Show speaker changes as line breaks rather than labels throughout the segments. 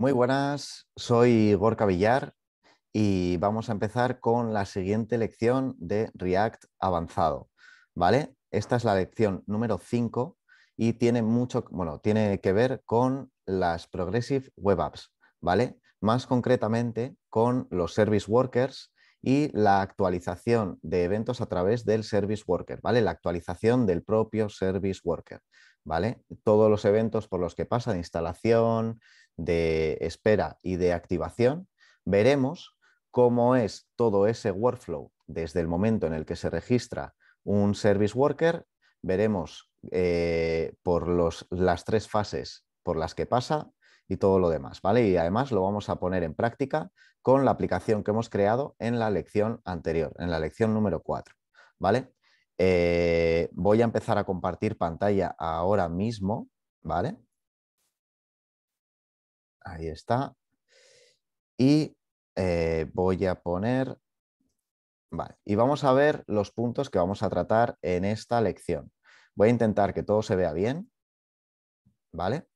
Muy buenas, soy Gorka Villar y vamos a empezar con la siguiente lección de React avanzado, ¿vale? Esta es la lección número 5 y tiene mucho, bueno, tiene que ver con las Progressive Web Apps, ¿vale? Más concretamente con los Service Workers y la actualización de eventos a través del Service Worker, ¿vale? La actualización del propio Service Worker, ¿vale? Todos los eventos por los que pasa, de instalación, de espera y de activación, veremos cómo es todo ese workflow desde el momento en el que se registra un service worker, veremos eh, por las tres fases por las que pasa y todo lo demás, ¿vale? Y además lo vamos a poner en práctica con la aplicación que hemos creado en la lección anterior, en la lección número 4, ¿vale? Eh, voy a empezar a compartir pantalla ahora mismo, ¿vale? Ahí está. Y eh, voy a poner... y vamos a ver los puntos que vamos a tratar en esta lección. Voy a intentar que todo se vea bien. ¿Vale?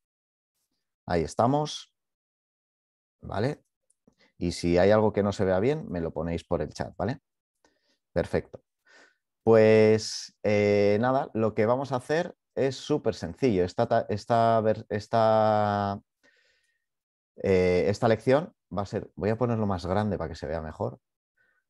Ahí estamos. ¿Vale? Y si hay algo que no se vea bien, me lo ponéis por el chat, ¿vale? Perfecto. Pues eh, nada, lo que vamos a hacer es súper sencillo. Esta, esta, esta, eh, esta lección va a ser, voy a ponerlo más grande para que se vea mejor,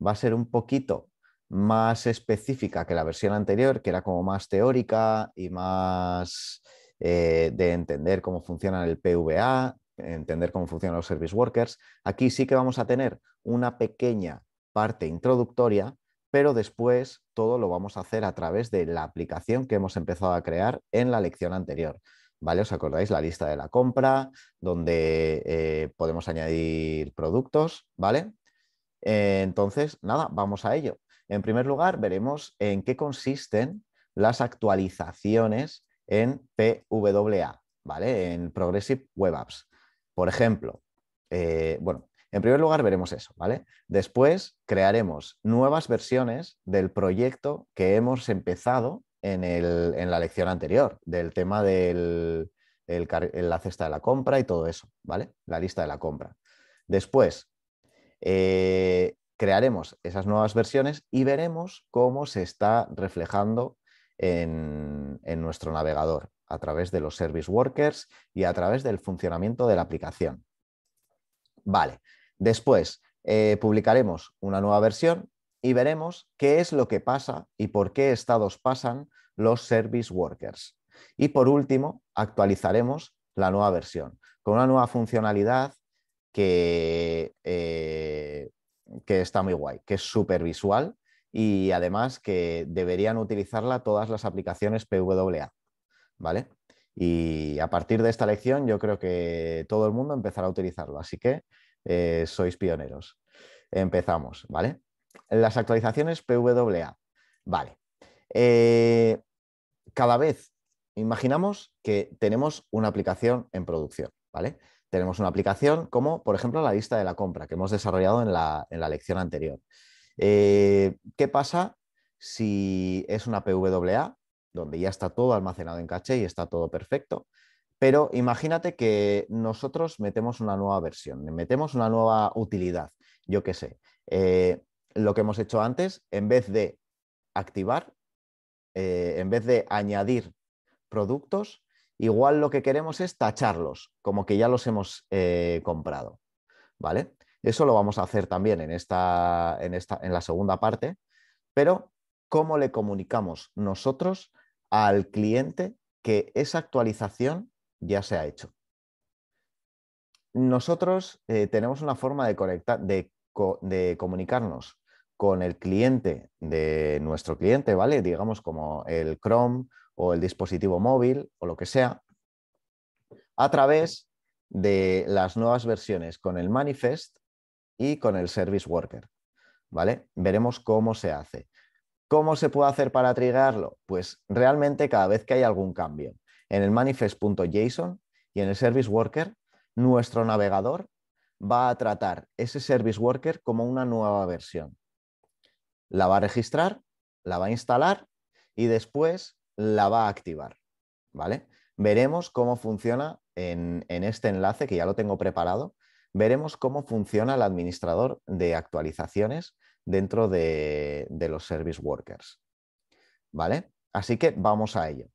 va a ser un poquito más específica que la versión anterior, que era como más teórica y más eh, de entender cómo funciona el PVA, entender cómo funcionan los service workers. Aquí sí que vamos a tener una pequeña parte introductoria, pero después todo lo vamos a hacer a través de la aplicación que hemos empezado a crear en la lección anterior. ¿vale? ¿Os acordáis? La lista de la compra, donde eh, podemos añadir productos, ¿vale? Eh, entonces, nada, vamos a ello. En primer lugar, veremos en qué consisten las actualizaciones en PWA, ¿vale? En Progressive Web Apps. Por ejemplo, eh, bueno, en primer lugar veremos eso, ¿vale? Después crearemos nuevas versiones del proyecto que hemos empezado en, la lección anterior, del tema de la cesta de la compra y todo eso, ¿vale? La lista de la compra. Después, eh, crearemos esas nuevas versiones y veremos cómo se está reflejando en, nuestro navegador a través de los service workers y a través del funcionamiento de la aplicación. Vale, después eh, publicaremos una nueva versión y veremos qué es lo que pasa y por qué estados pasan los service workers. Y por último, actualizaremos la nueva versión con una nueva funcionalidad que, eh, que está muy guay, que es súper visual y además que deberían utilizarla todas las aplicaciones PWA. ¿Vale? Y a partir de esta lección yo creo que todo el mundo empezará a utilizarlo, así que eh, sois pioneros. Empezamos, ¿vale? Las actualizaciones PWA. Vale. Eh, cada vez, imaginamos que tenemos una aplicación en producción, ¿vale? Tenemos una aplicación como, por ejemplo, la lista de la compra que hemos desarrollado en la, lección anterior. Eh, ¿Qué pasa si es una PWA, donde ya está todo almacenado en caché y está todo perfecto? Pero imagínate que nosotros metemos una nueva versión, metemos una nueva utilidad, yo qué sé. Eh, lo que hemos hecho antes, en vez de activar, eh, en vez de añadir productos, igual lo que queremos es tacharlos, como que ya los hemos eh, comprado. ¿Vale? Eso lo vamos a hacer también en, esta, en, esta, en la segunda parte, pero ¿cómo le comunicamos nosotros al cliente que esa actualización ya se ha hecho? Nosotros eh, tenemos una forma de, conectar, de comunicarnos con el cliente de nuestro cliente, ¿vale? Digamos como el Chrome o el dispositivo móvil o lo que sea, a través de las nuevas versiones con el manifest y con el service worker, ¿vale? Veremos cómo se hace. ¿Cómo se puede hacer para triggarlo? Pues realmente cada vez que hay algún cambio en el manifest.json y en el service worker, nuestro navegador va a tratar ese service worker como una nueva versión la va a registrar, la va a instalar y después la va a activar. ¿Vale? Veremos cómo funciona en, este enlace, que ya lo tengo preparado, veremos cómo funciona el administrador de actualizaciones dentro de, los service workers. ¿Vale? Así que vamos a ello.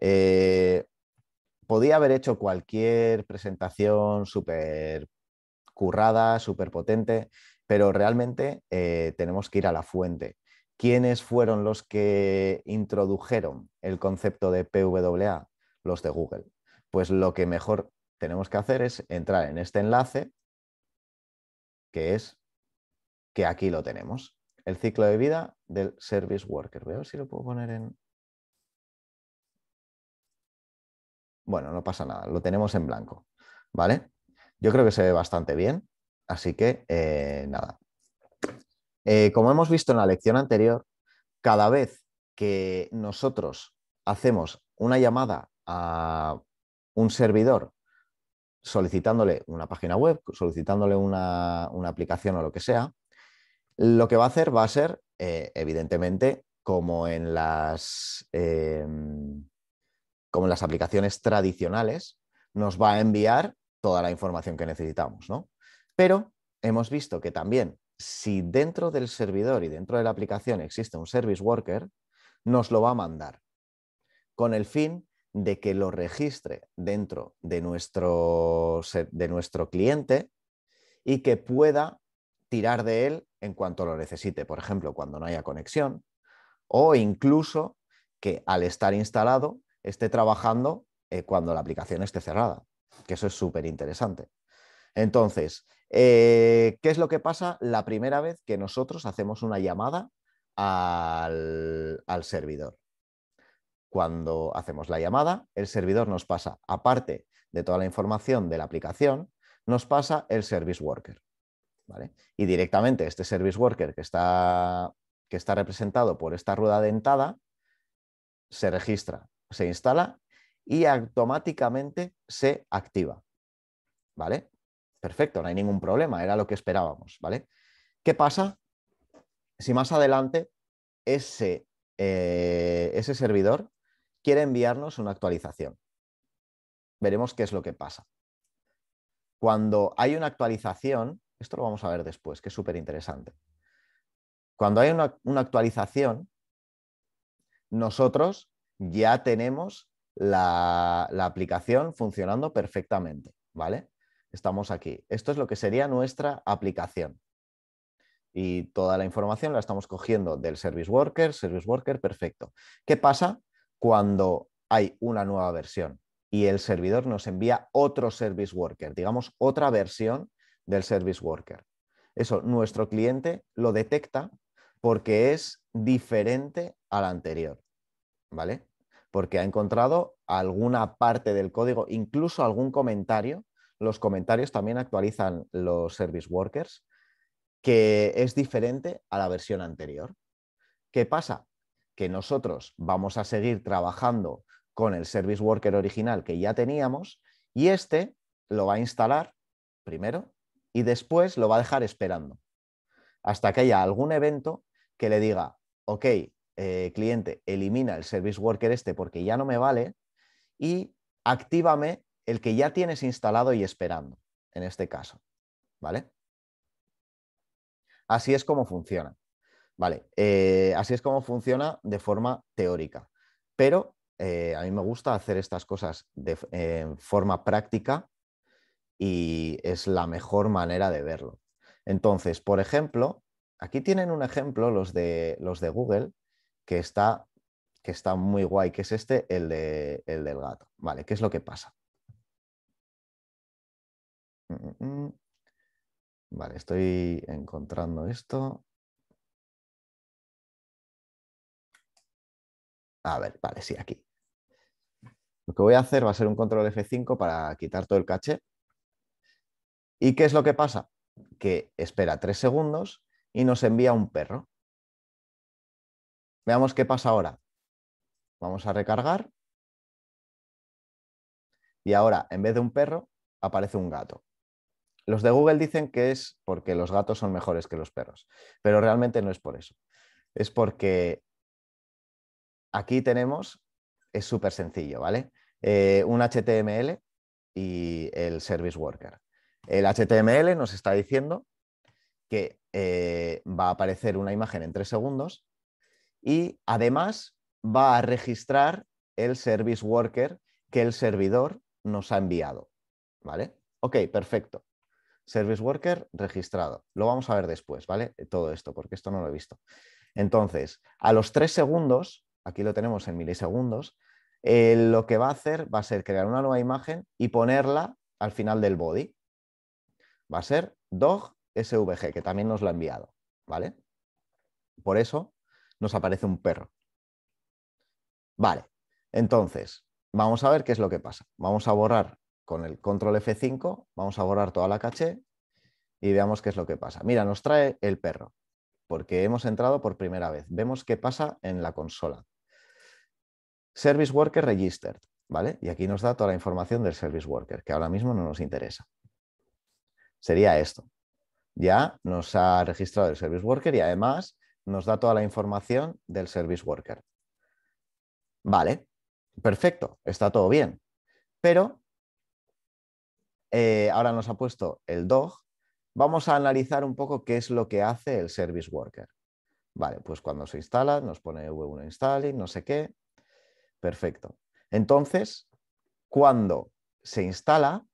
Eh, podía haber hecho cualquier presentación súper currada, súper potente, pero realmente eh, tenemos que ir a la fuente. ¿Quiénes fueron los que introdujeron el concepto de PWA? Los de Google. Pues lo que mejor tenemos que hacer es entrar en este enlace, que es que aquí lo tenemos, el ciclo de vida del service worker. Voy a ver si lo puedo poner en... Bueno, no pasa nada, lo tenemos en blanco, ¿vale? Yo creo que se ve bastante bien. Así que, eh, nada. Eh, como hemos visto en la lección anterior, cada vez que nosotros hacemos una llamada a un servidor solicitándole una página web, solicitándole una, aplicación o lo que sea, lo que va a hacer va a ser, eh, evidentemente, como en las, em, como en las aplicaciones tradicionales, nos va a enviar toda la información que necesitamos, ¿no? Pero hemos visto que también si dentro del servidor y dentro de la aplicación existe un service worker, nos lo va a mandar con el fin de que lo registre dentro de nuestro, cliente y que pueda tirar de él en cuanto lo necesite, por ejemplo, cuando no haya conexión, o incluso que al estar instalado esté trabajando eh, cuando la aplicación esté cerrada, que eso es súper interesante. Entonces, eh, ¿Qué es lo que pasa la primera vez que nosotros hacemos una llamada al, servidor? Cuando hacemos la llamada, el servidor nos pasa, aparte de toda la información de la aplicación, nos pasa el service worker. Y directamente este service worker que está, que está representado por esta rueda dentada se registra, se instala y automáticamente se activa. ¿Vale? Perfecto, no hay ningún problema, era lo que esperábamos, ¿vale? ¿Qué pasa si más adelante ese, eh, ese servidor quiere enviarnos una actualización? Veremos qué es lo que pasa. Cuando hay una actualización, esto lo vamos a ver después, que es súper interesante. Cuando hay una, actualización, nosotros ya tenemos la, la, aplicación funcionando perfectamente, ¿vale? estamos aquí. Esto es lo que sería nuestra aplicación. Y toda la información la estamos cogiendo del Service Worker, Service Worker, perfecto. ¿Qué pasa cuando hay una nueva versión y el servidor nos envía otro Service Worker, digamos otra versión del Service Worker? Eso nuestro cliente lo detecta porque es diferente al anterior, ¿vale? Porque ha encontrado alguna parte del código, incluso algún comentario los comentarios también actualizan los service workers, que es diferente a la versión anterior. ¿Qué pasa? Que nosotros vamos a seguir trabajando con el service worker original que ya teníamos y este lo va a instalar primero y después lo va a dejar esperando hasta que haya algún evento que le diga, ok, eh, cliente, elimina el service worker este porque ya no me vale y actívame el que ya tienes instalado y esperando, en este caso. ¿Vale? Así es como funciona. Vale, eh, así es como funciona de forma teórica. Pero eh, a mí me gusta hacer estas cosas de forma práctica y es la mejor manera de verlo. Entonces, por ejemplo, aquí tienen un ejemplo los de, los de Google que está, que está muy guay, que es este, el, el del gato. Vale, ¿qué es lo que pasa?
Mm, mm, mm. Vale, estoy encontrando esto. A ver, vale, sí, aquí. Lo que voy a hacer va a ser un control F5 para quitar todo el caché.
¿Y qué es lo que pasa? Que espera tres segundos y nos envía un perro. Veamos qué pasa ahora. Vamos a recargar. Y ahora, en vez de un perro, aparece un gato. Los de Google dicen que es porque los gatos son mejores que los perros, pero realmente no es por eso. Es porque aquí tenemos, es súper sencillo, ¿vale? Eh, un HTML y el Service Worker. El HTML nos está diciendo que eh, va a aparecer una imagen en tres segundos y además va a registrar el Service Worker que el servidor nos ha enviado. ¿Vale? Ok, perfecto. Service Worker registrado. Lo vamos a ver después, ¿vale? Eh, todo esto, porque esto no lo he visto. Entonces, a los tres segundos, aquí lo tenemos en milisegundos, eh, lo que va a hacer va a ser crear una nueva imagen y ponerla al final del body. Va a ser dog svg, que también nos lo ha enviado, ¿vale? Por eso nos aparece un perro. Vale, entonces, vamos a ver qué es lo que pasa. Vamos a borrar con el control F5 vamos a borrar toda la caché y veamos qué es lo que pasa. Mira, nos trae el perro porque hemos entrado por primera vez. Vemos qué pasa en la consola. Service Worker Registered, ¿vale? Y aquí nos da toda la información del Service Worker, que ahora mismo no nos interesa. Sería esto. Ya nos ha registrado el Service Worker y además nos da toda la información del Service Worker. Vale, perfecto, está todo bien. Pero eh, ahora nos ha puesto el DOG. Vamos a analizar un poco qué es lo que hace el Service Worker. Vale, pues cuando se instala nos pone V1 installing, no sé qué. Perfecto. Entonces, cuando se instala,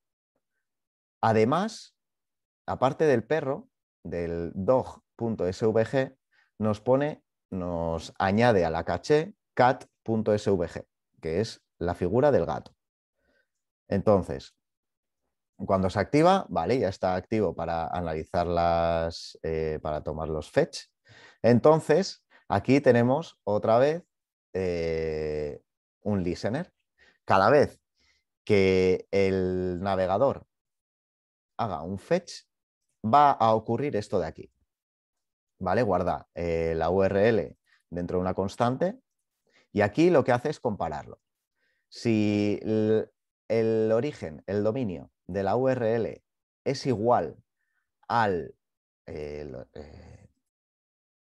además, aparte del perro, del dog.svg, nos pone, nos añade a la caché cat.svg, que es la figura del gato. Entonces, cuando se activa, vale, ya está activo para analizar las, eh, para tomar los fetch. Entonces, aquí tenemos otra vez eh, un listener. Cada vez que el navegador haga un fetch, va a ocurrir esto de aquí. ¿Vale? Guarda eh, la URL dentro de una constante y aquí lo que hace es compararlo. Si el origen, el dominio, de la URL es igual al, eh, eh,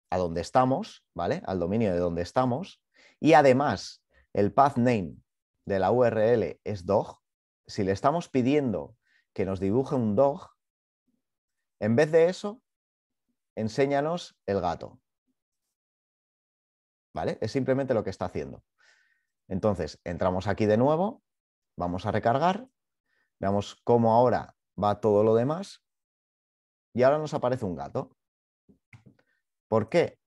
a donde estamos, ¿vale? Al dominio de donde estamos. Y además, el path name de la URL es dog. Si le estamos pidiendo que nos dibuje un dog, en vez de eso, enséñanos el gato. ¿Vale? Es simplemente lo que está haciendo. Entonces, entramos aquí de nuevo, vamos a recargar Veamos cómo ahora va todo lo demás. Y ahora nos aparece un gato. ¿Por qué?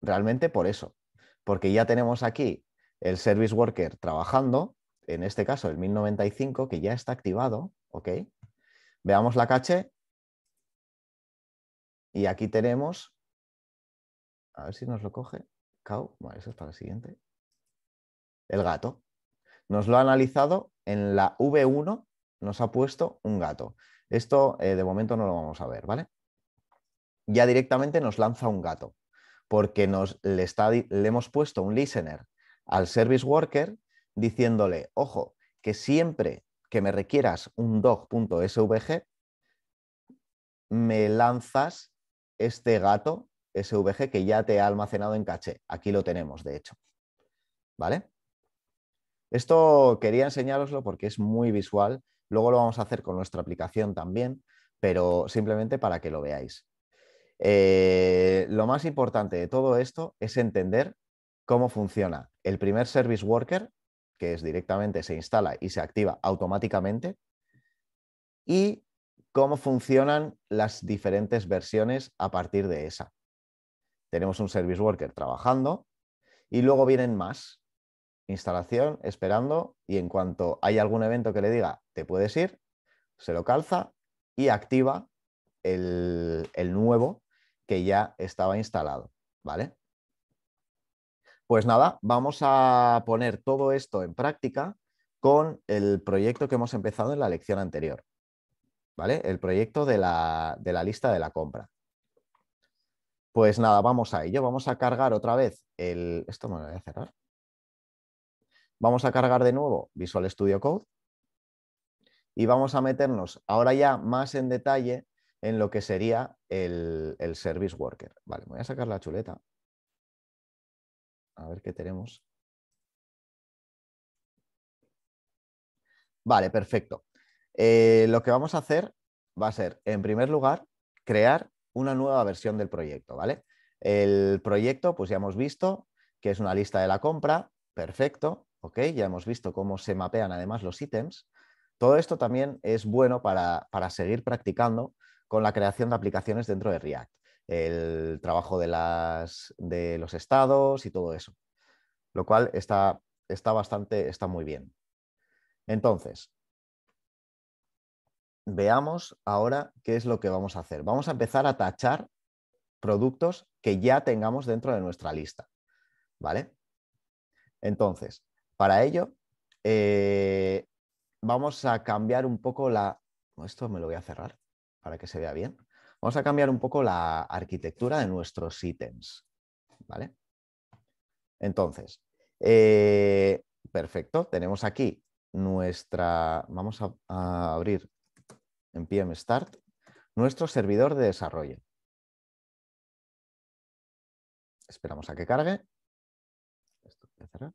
Realmente por eso. Porque ya tenemos aquí el service worker trabajando, en este caso el 1095, que ya está activado. ¿ok? Veamos la caché. Y aquí tenemos, a ver si nos lo coge. eso es para el siguiente. El gato. Nos lo ha analizado en la V1, nos ha puesto un gato. Esto eh, de momento no lo vamos a ver, ¿vale? Ya directamente nos lanza un gato, porque nos, le, está, le hemos puesto un listener al service worker diciéndole, ojo, que siempre que me requieras un dog.svg, me lanzas este gato SVG que ya te ha almacenado en caché. Aquí lo tenemos, de hecho. ¿Vale? Esto quería enseñároslo porque es muy visual. Luego lo vamos a hacer con nuestra aplicación también, pero simplemente para que lo veáis. Eh, lo más importante de todo esto es entender cómo funciona el primer service worker, que es directamente se instala y se activa automáticamente, y cómo funcionan las diferentes versiones a partir de esa. Tenemos un service worker trabajando y luego vienen más instalación, esperando, y en cuanto hay algún evento que le diga, te puedes ir, se lo calza y activa el, el nuevo que ya estaba instalado, ¿vale? Pues nada, vamos a poner todo esto en práctica con el proyecto que hemos empezado en la lección anterior, ¿vale? El proyecto de la, de la lista de la compra. Pues nada, vamos a ello. Vamos a cargar otra vez el... Esto me lo voy a cerrar. Vamos a cargar de nuevo Visual Studio Code y vamos a meternos ahora ya más en detalle en lo que sería el, Service
Worker. Vale, voy a sacar la chuleta. A ver qué tenemos. Vale, perfecto. Eh,
lo que vamos a hacer va a ser, en primer lugar, crear una nueva versión del proyecto, ¿vale? El proyecto, pues ya hemos visto que es una lista de la compra, perfecto. Ya hemos visto cómo se mapean además los ítems. Todo esto también es bueno para, seguir practicando con la creación de aplicaciones dentro de React, el trabajo de, los estados y todo eso, lo cual está, está bastante, está muy bien. Entonces, veamos ahora qué es lo que vamos a hacer. Vamos a empezar a tachar productos que ya tengamos dentro de nuestra lista, ¿vale? Entonces, para ello, eh, vamos a cambiar un poco la... Esto me lo voy a cerrar para que se vea bien. Vamos a cambiar un poco la arquitectura de nuestros ítems. ¿Vale? Entonces, eh, perfecto. Tenemos aquí nuestra... Vamos a, a abrir en PM Start nuestro servidor de desarrollo.
Esperamos a que cargue. Esto voy a cerrar.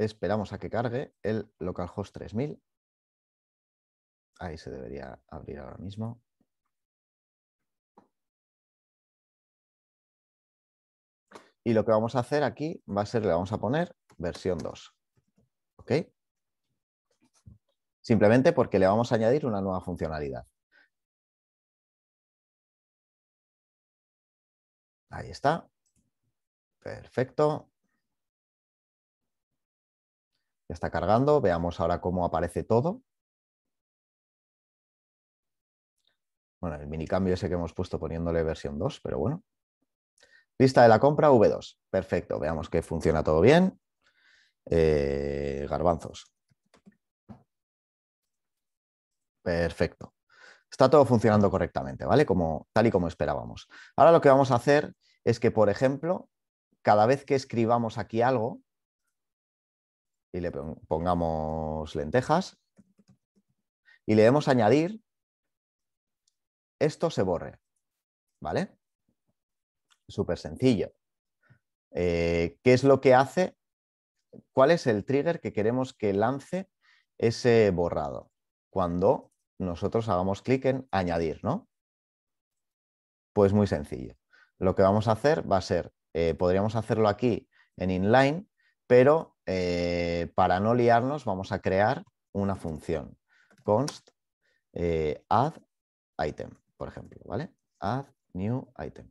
Esperamos a que cargue el localhost 3000. Ahí se debería abrir ahora mismo. Y lo que vamos a hacer aquí va a ser, le vamos a poner versión 2. ¿Ok? Simplemente porque le vamos a añadir una nueva funcionalidad. Ahí está. Perfecto. Ya está cargando. Veamos ahora cómo aparece todo.
Bueno, el minicambio ese que hemos puesto poniéndole versión 2, pero bueno. Lista de la compra V2. Perfecto. Veamos que funciona todo bien. Eh, garbanzos. Perfecto. Está todo funcionando correctamente, ¿vale? Como, tal y como esperábamos. Ahora lo que vamos a hacer es que, por ejemplo, cada vez que escribamos aquí algo, y le pongamos lentejas y le debemos añadir esto se borre, ¿vale? Súper sencillo. Eh, ¿Qué es lo que hace? ¿Cuál es el trigger que queremos que lance ese borrado? Cuando nosotros hagamos clic en añadir, ¿no? Pues muy sencillo. Lo que vamos a hacer va a ser, eh, podríamos hacerlo aquí en inline, pero eh, para no liarnos vamos a crear una función const eh, add item, por ejemplo, ¿vale? Add new item.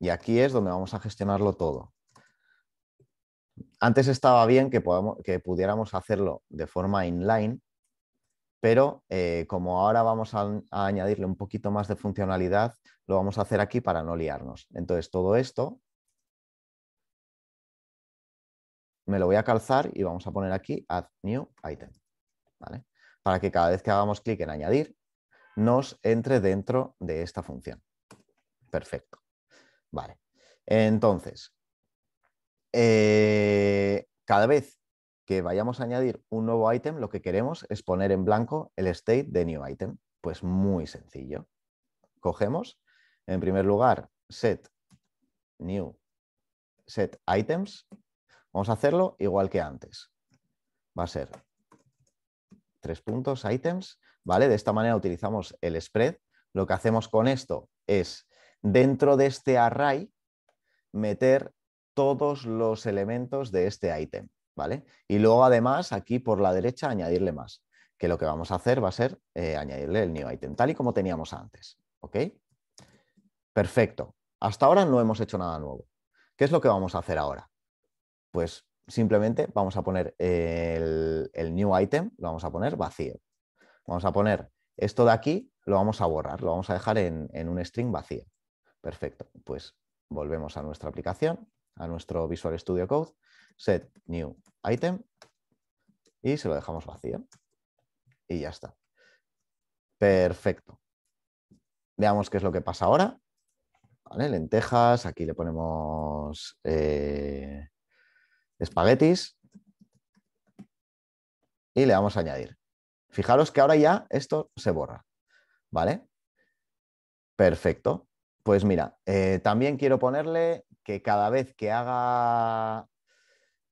Y aquí es donde vamos a gestionarlo todo. Antes estaba bien que, que pudiéramos hacerlo de forma inline, pero eh, como ahora vamos a añadirle un poquito más de funcionalidad, lo vamos a hacer aquí para no liarnos. Entonces todo esto me lo voy a calzar y vamos a poner aquí Add New Item, Para que cada vez que hagamos clic en añadir, nos entre dentro de esta función. Perfecto. Vale. Entonces, eh, cada vez que vayamos a añadir un nuevo item lo que queremos es poner en blanco el state de new item. Pues muy sencillo. Cogemos, en primer lugar, set new set items Vamos a hacerlo igual que antes. Va a ser tres puntos, items, ¿vale? De esta manera utilizamos el spread. Lo que hacemos con esto es, dentro de este array, meter todos los elementos de este item, ¿vale? Y luego, además, aquí por la derecha, añadirle más, que lo que vamos a hacer va a ser eh, añadirle el new item, tal y como teníamos antes, ¿ok? Perfecto. Hasta ahora no hemos hecho nada nuevo. ¿Qué es lo que vamos a hacer ahora? Pues simplemente vamos a poner el, new item, lo vamos a poner vacío. Vamos a poner esto de aquí, lo vamos a borrar, lo vamos a dejar en, un string vacío. Perfecto, pues volvemos a nuestra aplicación, a nuestro Visual Studio Code, set new item y se lo dejamos vacío. Y ya está. Perfecto. Veamos qué es lo que pasa ahora. lentejas, aquí le ponemos eh, espaguetis y le vamos a añadir. Fijaros que ahora ya esto se borra, ¿vale? Perfecto. Pues mira, eh, también quiero ponerle que cada vez que haga,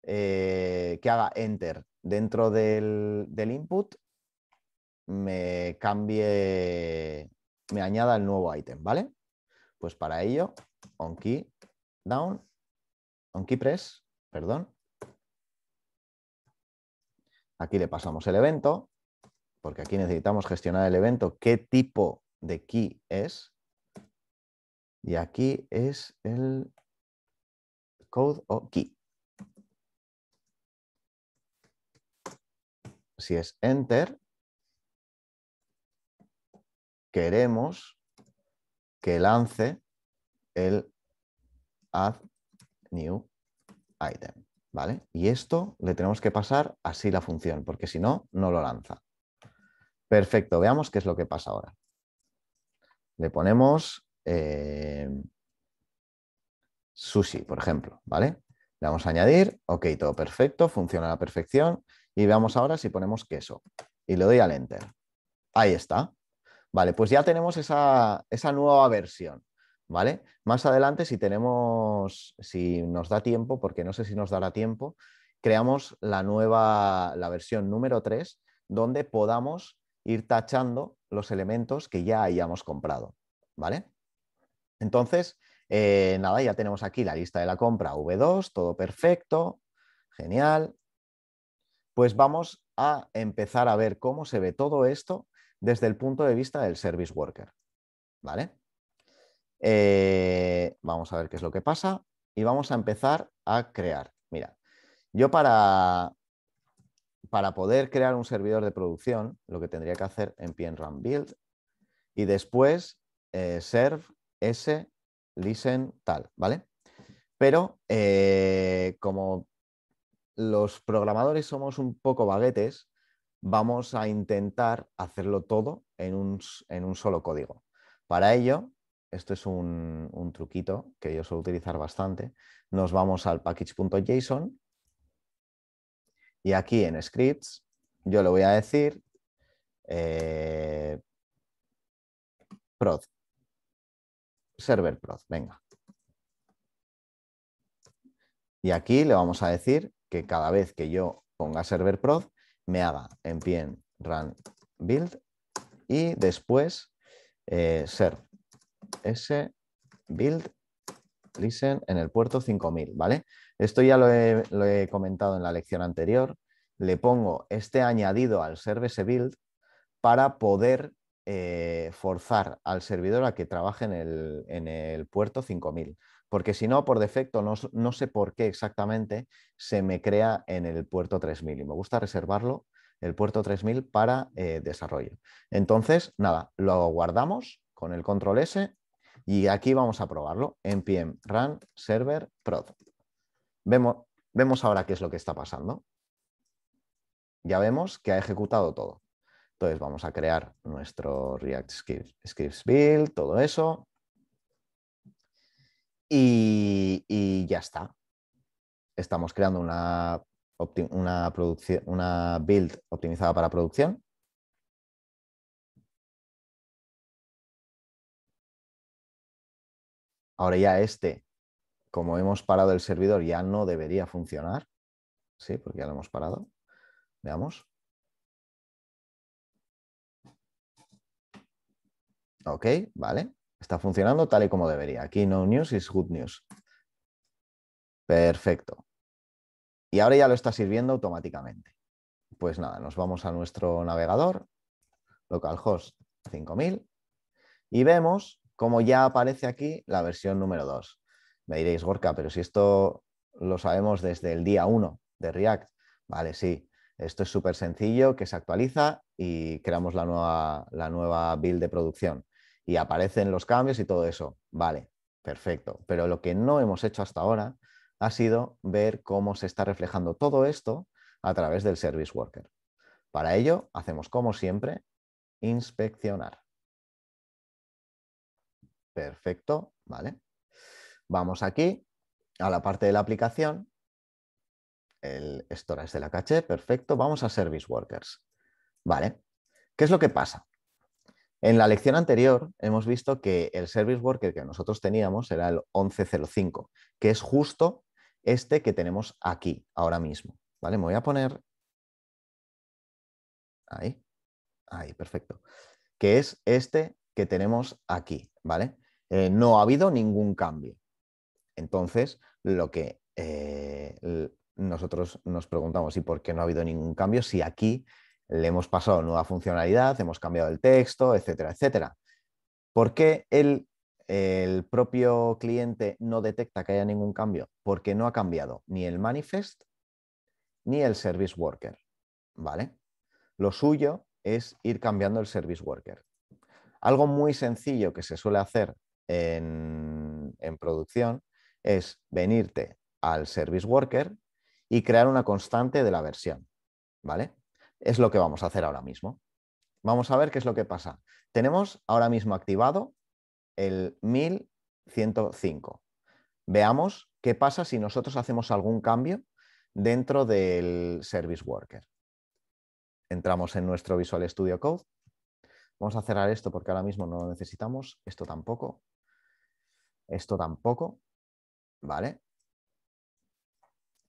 eh, que haga enter dentro del, input, me cambie, me añada el nuevo ítem, ¿vale? Pues para ello, on key down, on key press, perdón, Aquí le pasamos el evento, porque aquí necesitamos gestionar el evento, qué tipo de key es. Y aquí es el
code o key. Si es enter,
queremos que lance el add new item. ¿vale? Y esto le tenemos que pasar así la función, porque si no, no lo lanza. Perfecto, veamos qué es lo que pasa ahora. Le ponemos eh, sushi, por ejemplo, ¿vale? Le vamos a añadir, ok, todo perfecto, funciona a la perfección. Y veamos ahora si ponemos queso. Y le doy al enter. Ahí está. Vale, pues ya tenemos esa, esa nueva versión, más adelante, si tenemos, si nos da tiempo, porque no sé si nos dará tiempo, creamos la nueva, la versión número 3, donde podamos ir tachando los elementos que ya hayamos comprado, ¿vale? Entonces, eh, nada, ya tenemos aquí la lista de la compra V2, todo perfecto, genial. Pues vamos a empezar a ver cómo se ve todo esto desde el punto de vista del service worker, ¿vale? Eh, vamos a ver qué es lo que pasa y vamos a empezar a crear. Mira, yo para, para poder crear un servidor de producción, lo que tendría que hacer en PNRAM build y después eh, serve s listen tal, ¿vale? Pero eh, como los programadores somos un poco baguetes, vamos a intentar hacerlo todo en un, en un solo código. Para ello, esto es un, truquito que yo suelo utilizar bastante, nos vamos al package.json y aquí en scripts yo le voy a decir eh, prod, server prod, venga. Y aquí le vamos a decir que cada vez que yo ponga server prod, me haga en bien run build y después eh, serve s build listen en el puerto 5000, ¿vale? Esto ya lo he, comentado en la lección anterior. Le pongo este añadido al service build para poder eh, forzar al servidor a que trabaje en el, puerto 5000. Porque si no, por defecto, no, sé por qué exactamente, se me crea en el puerto 3000. Y me gusta reservarlo, el puerto 3000, para eh, desarrollo. Entonces, nada, lo guardamos con el control S y aquí vamos a probarlo. npm run server prod. Vemos, vemos ahora qué es lo que está pasando. Ya vemos que ha ejecutado todo. Entonces vamos a crear nuestro React Scripts, build, todo eso. Y, ya está. Estamos creando una, una,
una build optimizada para producción Ahora ya este,
como hemos parado el servidor, ya no debería funcionar. Sí, porque ya lo hemos parado. Veamos. Ok, vale. Está funcionando tal y como debería. Aquí no news es good news. Perfecto. Y ahora ya lo está sirviendo automáticamente. Pues nada, nos vamos a nuestro navegador, localhost 5000, y vemos como ya aparece aquí la versión número 2. Me diréis, Gorka, pero si esto lo sabemos desde el día 1 de React, vale, sí, esto es súper sencillo, que se actualiza y creamos la nueva, la nueva build de producción. Y aparecen los cambios y todo eso. Vale, perfecto. Pero lo que no hemos hecho hasta ahora ha sido ver cómo se está reflejando todo esto a través del Service Worker. Para ello, hacemos como siempre, inspeccionar. Perfecto, ¿vale? Vamos aquí a la parte de la aplicación. El storage de la caché, perfecto. Vamos a Service Workers. ¿Vale? ¿Qué es lo que pasa? En la lección anterior hemos visto que el Service Worker que nosotros teníamos era el 1105, que es justo este que tenemos aquí ahora mismo. ¿Vale? Me voy a poner ahí, ahí, perfecto, que es este que tenemos aquí, ¿vale? Eh, no ha habido ningún cambio. Entonces, lo que eh, nosotros nos preguntamos, ¿y por qué no ha habido ningún cambio? Si aquí le hemos pasado nueva funcionalidad, hemos cambiado el texto, etcétera, etcétera. ¿Por qué el, el propio cliente no detecta que haya ningún cambio? Porque no ha cambiado ni el manifest ni el service worker. ¿Vale? Lo suyo es ir cambiando el service worker. Algo muy sencillo que se suele hacer en, producción es venirte al service worker y crear una constante de la versión. ¿Vale? Es lo que vamos a hacer ahora mismo. Vamos a ver qué es lo que pasa. Tenemos ahora mismo activado el 1105. Veamos qué pasa si nosotros hacemos algún cambio dentro del Service Worker. Entramos en nuestro Visual Studio Code. Vamos a cerrar esto porque ahora mismo no lo necesitamos, esto tampoco. Esto tampoco, ¿vale?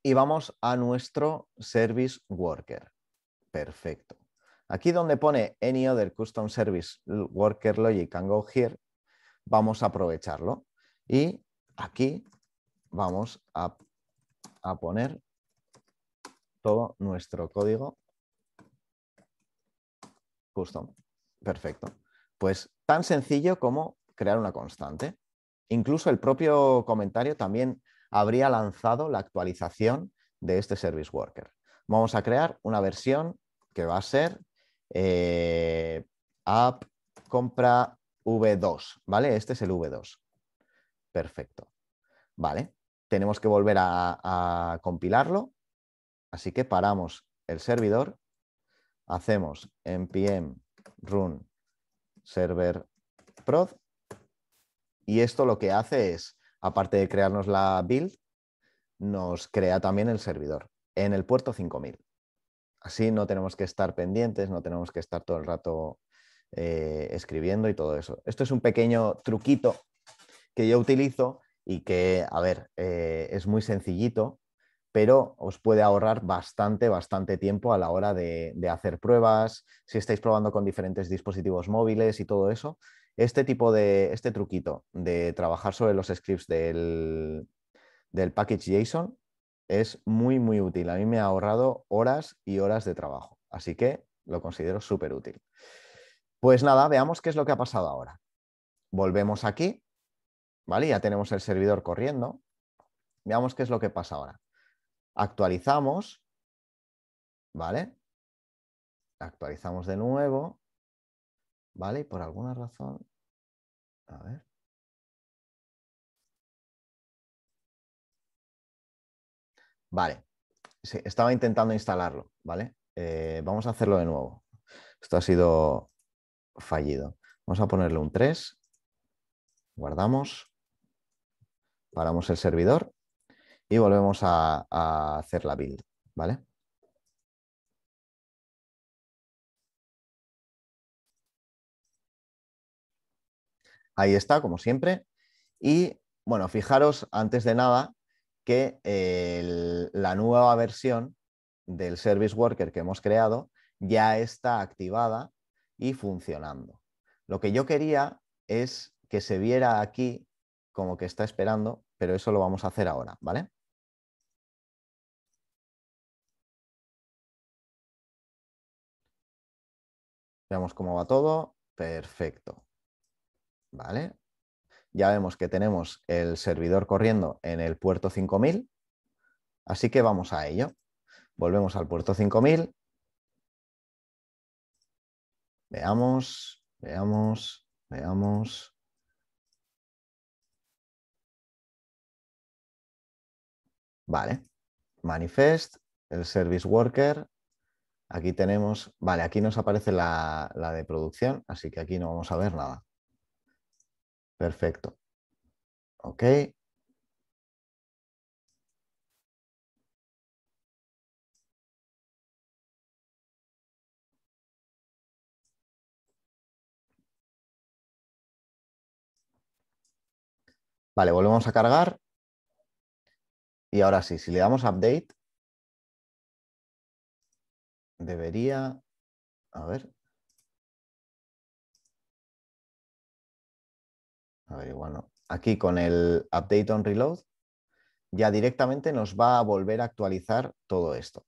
Y vamos a nuestro service worker. Perfecto. Aquí donde pone any other custom service worker logic can go here, vamos a aprovecharlo. Y aquí vamos a, a poner todo nuestro código custom. Perfecto. Pues tan sencillo como crear una constante. Incluso el propio comentario también habría lanzado la actualización de este Service Worker. Vamos a crear una versión que va a ser eh, app compra V2, ¿vale? Este es el V2. Perfecto. Vale, tenemos que volver a, a compilarlo, así que paramos el servidor, hacemos npm run server prod y esto lo que hace es, aparte de crearnos la build, nos crea también el servidor en el puerto 5000. Así no tenemos que estar pendientes, no tenemos que estar todo el rato eh, escribiendo y todo eso. Esto es un pequeño truquito que yo utilizo y que, a ver, eh, es muy sencillito, pero os puede ahorrar bastante, bastante tiempo a la hora de, hacer pruebas, si estáis probando con diferentes dispositivos móviles y todo eso, este tipo de, este truquito de trabajar sobre los scripts del, del package JSON es muy, muy útil. A mí me ha ahorrado horas y horas de trabajo, así que lo considero súper útil. Pues nada, veamos qué es lo que ha pasado ahora. Volvemos aquí, ¿vale? Ya tenemos el servidor corriendo. Veamos qué es lo que pasa ahora. Actualizamos,
¿vale? Actualizamos de nuevo. ¿Vale? Y por alguna razón, a ver. Vale, estaba intentando instalarlo,
¿vale? Eh, vamos a hacerlo de nuevo. Esto ha sido fallido. Vamos a ponerle un 3, guardamos, paramos el
servidor y volvemos a, a hacer la build, ¿vale? Ahí está, como siempre. Y bueno, fijaros antes de
nada que eh, la nueva versión del Service Worker que hemos creado ya está activada y funcionando. Lo que yo quería es que se viera aquí como que está esperando, pero eso lo vamos
a hacer ahora, ¿vale? Veamos cómo va todo. Perfecto.
¿vale? Ya vemos que tenemos el servidor corriendo en el puerto 5000, así que vamos a ello. Volvemos al puerto 5000.
Veamos, veamos, veamos. Vale, manifest, el service worker,
aquí tenemos, vale, aquí nos aparece la, la, de producción, así que aquí no vamos a ver
nada. Perfecto. Ok. Vale, volvemos a cargar. Y ahora sí, si le damos update, debería, a ver, A ver, Aquí con el update on reload
ya directamente nos va a volver a actualizar todo esto.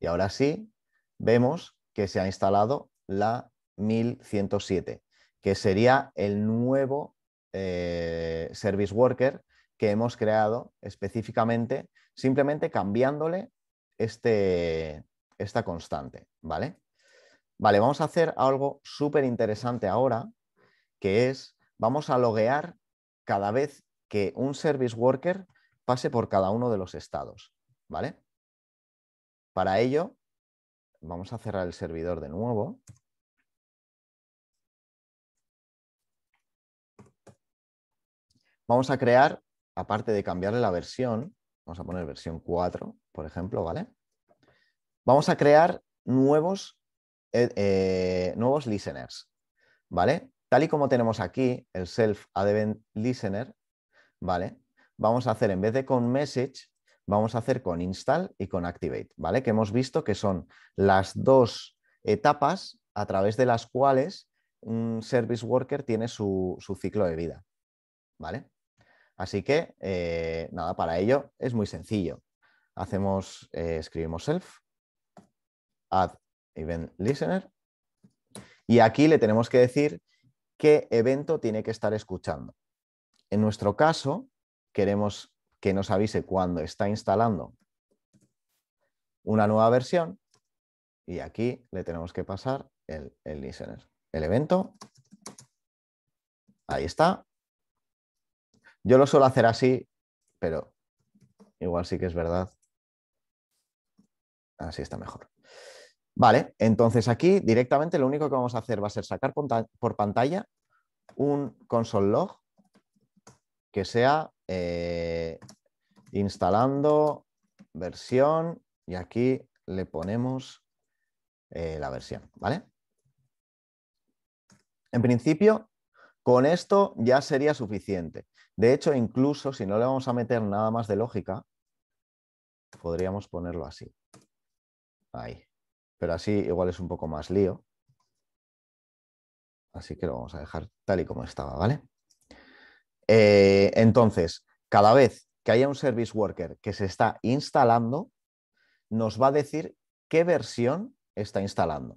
Y ahora sí, vemos que se ha instalado la 1107, que sería el nuevo eh, service worker que hemos creado específicamente, simplemente cambiándole este, esta constante, ¿vale? Vale, vamos a hacer algo súper interesante ahora, que es vamos a loguear cada vez que un service worker pase por cada uno de los estados, ¿vale? Para ello,
vamos a cerrar el servidor de nuevo. Vamos a crear, aparte de
cambiarle la versión, vamos a poner versión 4, por ejemplo, ¿vale? Vamos a crear nuevos, eh, eh, nuevos listeners, ¿vale? Tal y como tenemos aquí el self event listener, ¿vale? Vamos a hacer en vez de con message, vamos a hacer con install y con activate, ¿vale? Que hemos visto que son las dos etapas a través de las cuales un service worker tiene su, ciclo de vida, ¿vale? Así que, eh, nada, para ello es muy sencillo. Hacemos, eh, escribimos self, add event listener, y aquí le tenemos que decir qué evento tiene que estar escuchando. En nuestro caso, queremos que nos avise cuando está instalando una nueva versión y aquí le tenemos que pasar el, el listener, el evento. Ahí está. Yo lo suelo hacer así, pero igual sí que es verdad. Así está mejor. Vale, entonces aquí directamente lo único que vamos a hacer va a ser sacar por pantalla un console log que sea eh, instalando versión y aquí le ponemos eh, la versión, ¿vale? En principio, con esto ya sería suficiente. De hecho, incluso si no le vamos a meter nada más de lógica, podríamos ponerlo así. Ahí pero así igual es un poco más lío. Así que lo vamos a dejar tal y como estaba, ¿vale? Eh, entonces, cada vez que haya un service worker que se está instalando, nos va a decir qué versión está instalando.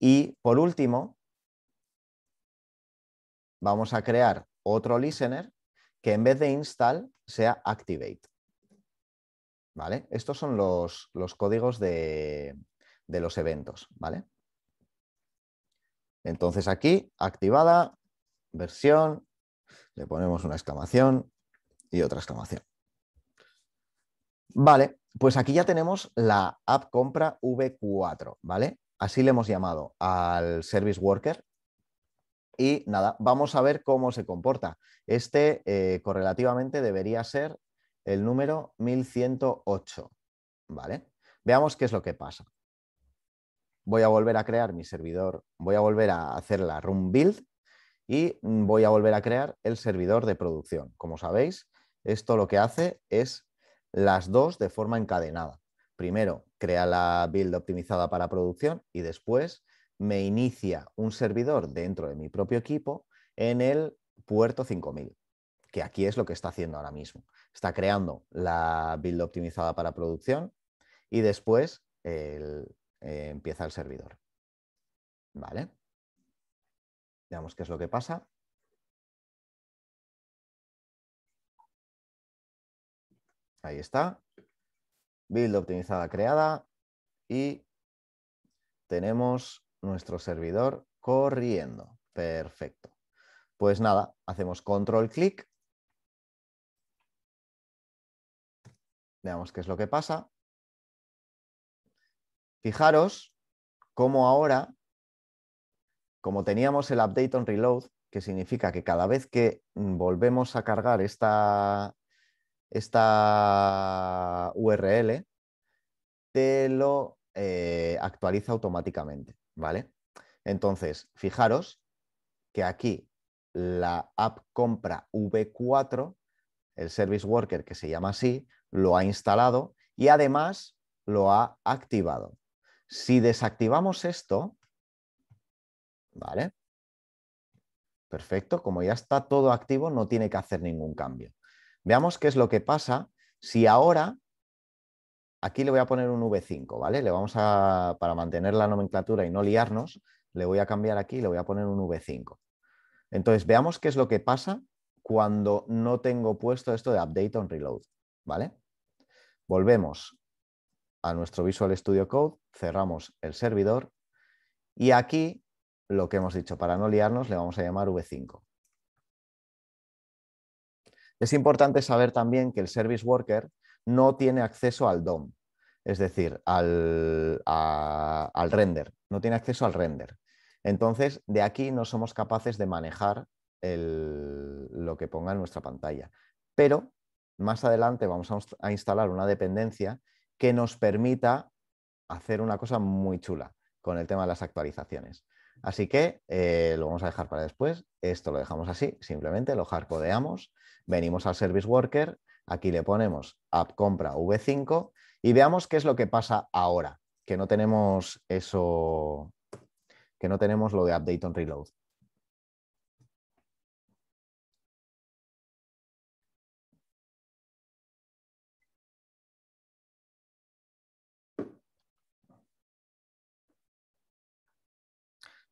Y por último, vamos a crear otro listener que en vez de install sea activate. ¿Vale? Estos son los códigos de, de los eventos, ¿vale? Entonces aquí, activada, versión, le ponemos una exclamación y otra exclamación. Vale, pues aquí ya tenemos la app compra V4, ¿vale? Así le hemos llamado al service worker. Y nada, vamos a ver cómo se comporta. Este eh, correlativamente debería ser el número 1108, ¿vale? Veamos qué es lo que pasa voy a volver a crear mi servidor, voy a volver a hacer la run build y voy a volver a crear el servidor de producción. Como sabéis, esto lo que hace es las dos de forma encadenada. Primero crea la build optimizada para producción y después me inicia un servidor dentro de mi propio equipo en el puerto 5000, que aquí es lo que está haciendo ahora mismo. Está creando la build optimizada para producción y después
el, eh, empieza el servidor. ¿Vale? Veamos qué es lo que pasa. Ahí está. Build optimizada creada
y tenemos nuestro servidor corriendo.
Perfecto. Pues nada, hacemos control clic. Veamos qué es lo que pasa. Fijaros cómo ahora, como teníamos el update
on reload, que significa que cada vez que mm, volvemos a cargar esta, URL, te lo eh, actualiza automáticamente, ¿vale? Entonces, fijaros que aquí la app compra V4, el service worker que se llama así, lo ha instalado y además lo ha activado. Si desactivamos esto, ¿vale? Perfecto, como ya está todo activo, no tiene que hacer ningún cambio. Veamos qué es lo que pasa si ahora, aquí le voy a poner un V5, ¿vale? Le vamos a, para mantener la nomenclatura y no liarnos, le voy a cambiar aquí y le voy a poner un V5. Entonces, veamos qué es lo que pasa cuando no tengo puesto esto de update on reload, ¿vale? Volvemos a nuestro Visual Studio Code, cerramos el servidor y aquí lo que hemos dicho, para no liarnos, le vamos a llamar V5. Es importante saber también que el Service Worker no tiene acceso al DOM, es decir, al, render, no tiene acceso al render. Entonces, de aquí no somos capaces de manejar lo que ponga en nuestra pantalla. Pero más adelante vamos a instalar una dependencia que nos permita hacer una cosa muy chula con el tema de las actualizaciones. Así que eh, lo vamos a dejar para después. Esto lo dejamos así, simplemente lo hardcodeamos. Venimos al Service Worker, aquí le ponemos app compra v5 y veamos qué es lo que pasa ahora, que no tenemos eso, que no tenemos lo de update on reload.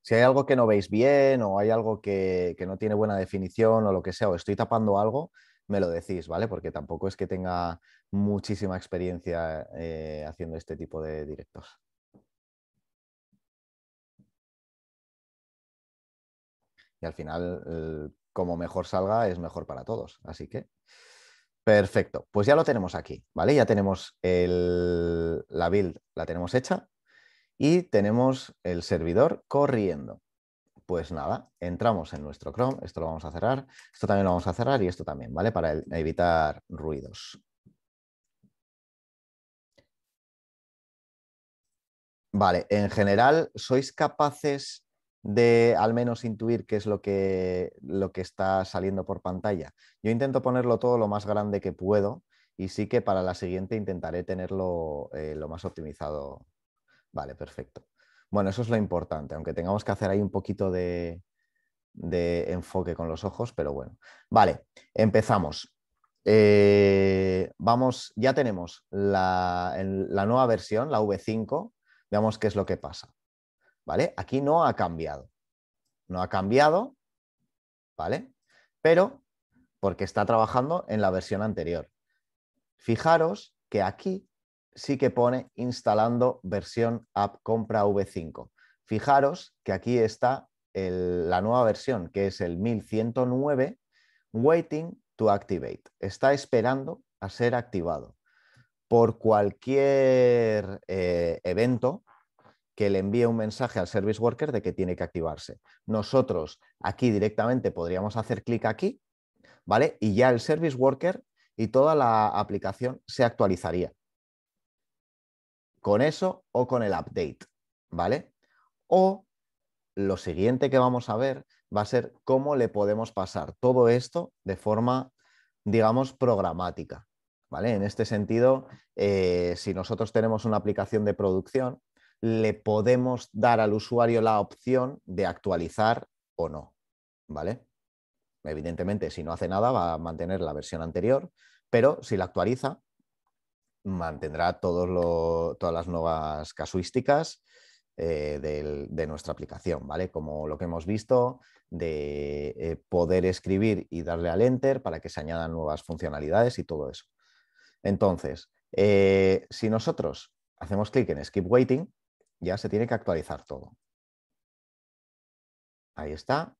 si hay algo que no veis bien o hay
algo que, no tiene buena definición o lo que sea, o estoy tapando algo, me lo decís, ¿vale? Porque tampoco es que tenga muchísima experiencia eh, haciendo este tipo de directos.
Y al final, como mejor salga, es mejor para todos. Así que,
perfecto. Pues ya lo tenemos aquí, ¿vale? Ya tenemos la build, la tenemos hecha. Y tenemos el servidor corriendo. Pues nada, entramos en nuestro Chrome, esto lo vamos a cerrar, esto también lo vamos a cerrar y esto también, ¿vale? Para evitar ruidos. Vale, en general, ¿sois capaces de al menos intuir qué es lo que, lo que está saliendo por pantalla? Yo intento ponerlo todo lo más grande que puedo y sí que para la siguiente intentaré tenerlo eh, lo más optimizado Vale, perfecto. Bueno, eso es lo importante, aunque tengamos que hacer ahí un poquito de, enfoque con los ojos, pero bueno. Vale, empezamos. Eh, vamos, ya tenemos la, la nueva versión, la V5, veamos qué es lo que pasa. ¿Vale? Aquí no ha cambiado. No ha cambiado, ¿vale? Pero porque está trabajando en la versión anterior. Fijaros que aquí sí que pone instalando versión app compra V5. Fijaros que aquí está la nueva versión, que es el 1109, waiting to activate. Está esperando a ser activado por cualquier eh, evento que le envíe un mensaje al service worker de que tiene que activarse. Nosotros aquí directamente podríamos hacer clic aquí, ¿vale? Y ya el service worker y toda la aplicación se actualizaría con eso o con el update, ¿vale? O lo siguiente que vamos a ver va a ser cómo le podemos pasar todo esto de forma, digamos, programática, ¿vale? En este sentido, eh, si nosotros tenemos una aplicación de producción, le podemos dar al usuario la opción de actualizar o no, ¿vale? Evidentemente, si no hace nada, va a mantener la versión anterior, pero si la actualiza, mantendrá todos todas las nuevas casuísticas eh, de nuestra aplicación, ¿vale? Como lo que hemos visto de eh, poder escribir y darle al enter para que se añadan nuevas funcionalidades y todo eso. Entonces, eh, si nosotros hacemos clic en Skip Waiting, ya se tiene que actualizar todo. Ahí está.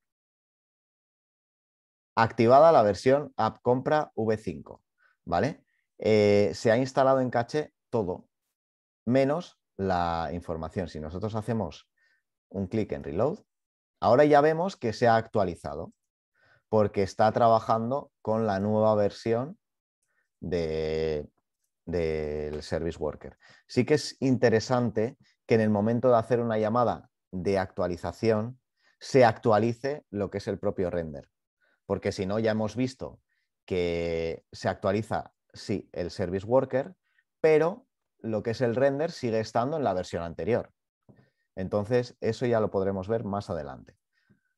Activada la versión App Compra V5, ¿vale? Eh, se ha instalado en caché todo, menos la información. Si nosotros hacemos un clic en reload, ahora ya vemos que se ha actualizado porque está trabajando con la nueva versión del Service Worker. Sí que es interesante que en el momento de hacer una llamada de actualización se actualice lo que es el propio render, porque si no ya hemos visto que se actualiza sí, el Service Worker, pero lo que es el render sigue estando en la versión anterior. Entonces, eso ya lo podremos ver más adelante.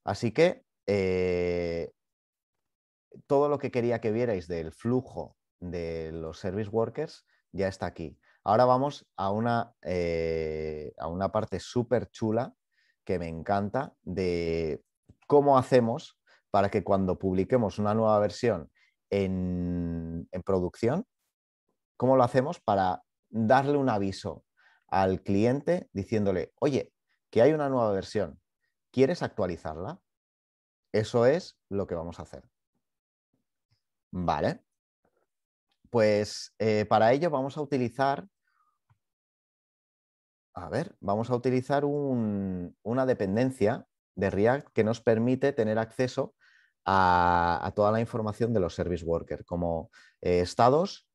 Así que eh, todo lo que quería que vierais del flujo de los service workers ya está aquí. Ahora vamos a una, eh, a una parte súper chula que me encanta de cómo hacemos para que cuando publiquemos una nueva versión en, producción, ¿cómo lo hacemos para darle un aviso al cliente diciéndole, oye, que hay una nueva versión, ¿quieres actualizarla? Eso es lo que vamos a hacer. Vale. Pues eh, para ello vamos a utilizar, a ver, vamos a utilizar una dependencia de React que nos permite tener acceso a, toda la información de los service workers, como eh, estados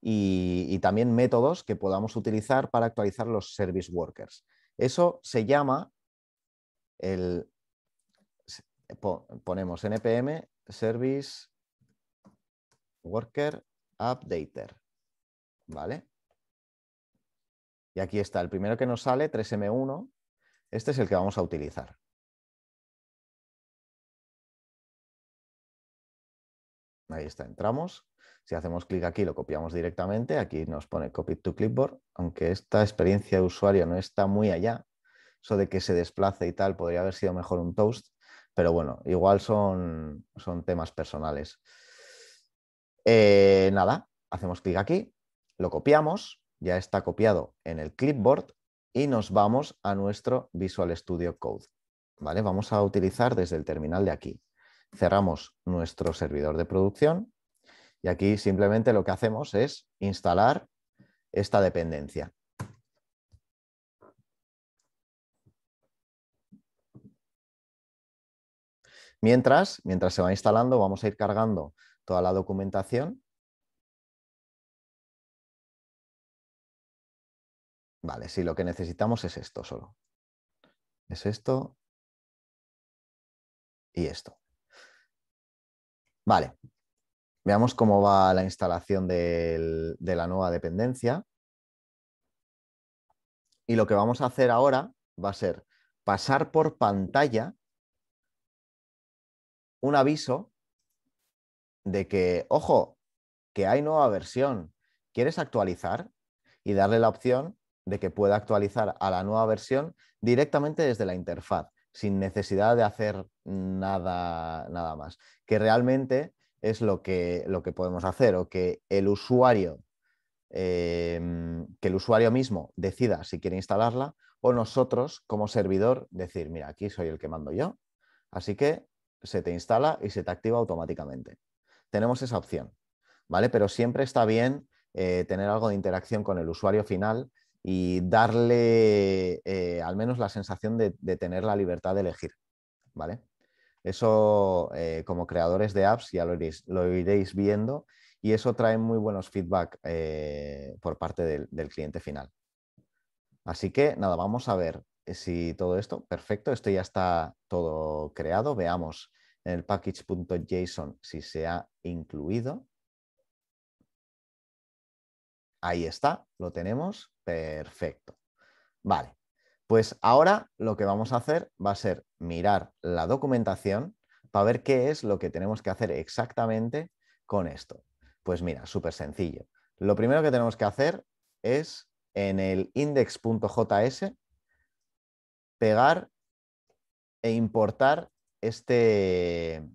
y, y, también métodos que podamos utilizar para actualizar los service workers. Eso se llama el ponemos npm service worker updater, ¿vale? Y aquí está, el primero que nos
sale, 3m1, este es el que vamos a utilizar. Ahí está, entramos. Si hacemos
clic aquí, lo copiamos directamente. Aquí nos pone copy to clipboard, aunque esta experiencia de usuario no está muy allá. Eso de que se desplace y tal podría haber sido mejor un toast, pero bueno, igual son, son temas personales. Eh, nada, hacemos clic aquí, lo copiamos, ya está copiado en el clipboard y nos vamos a nuestro Visual Studio Code. ¿Vale? Vamos a utilizar desde el terminal de aquí cerramos nuestro servidor de producción y aquí simplemente lo que hacemos es instalar esta dependencia. Mientras, mientras se va instalando, vamos a ir cargando toda la documentación.
Vale, sí, lo que necesitamos es esto solo. Es esto y esto. Vale, veamos cómo va la instalación
de la nueva dependencia. Y lo que vamos a hacer ahora va a ser pasar por pantalla un aviso de que, ojo, que hay nueva versión. ¿Quieres actualizar? Y darle la opción de que pueda actualizar a la nueva versión directamente desde la interfaz sin necesidad de hacer nada, nada más, que realmente es lo que, lo que podemos hacer o que el usuario, em, que el usuario mismo decida si quiere instalarla o nosotros como servidor decir, mira, aquí soy el que mando yo, así que se te instala y se te activa automáticamente. Tenemos esa opción, ¿vale? Pero siempre está bien eh, tener algo de interacción con el usuario final y darle eh, al menos la sensación de, tener la libertad de elegir, ¿vale? Eso eh, como creadores de apps ya lo iréis, lo viendo y eso trae muy buenos feedback eh, por parte del, del cliente final. Así que nada, vamos a ver si todo esto, perfecto, esto ya está todo creado. Veamos en el package.json si se ha incluido. Ahí está, lo tenemos. Perfecto. Vale, pues ahora lo que vamos a hacer va a ser mirar la documentación para ver qué es lo que tenemos que hacer exactamente con esto. Pues mira, súper sencillo. Lo primero que tenemos que hacer es en el index.js pegar e importar este...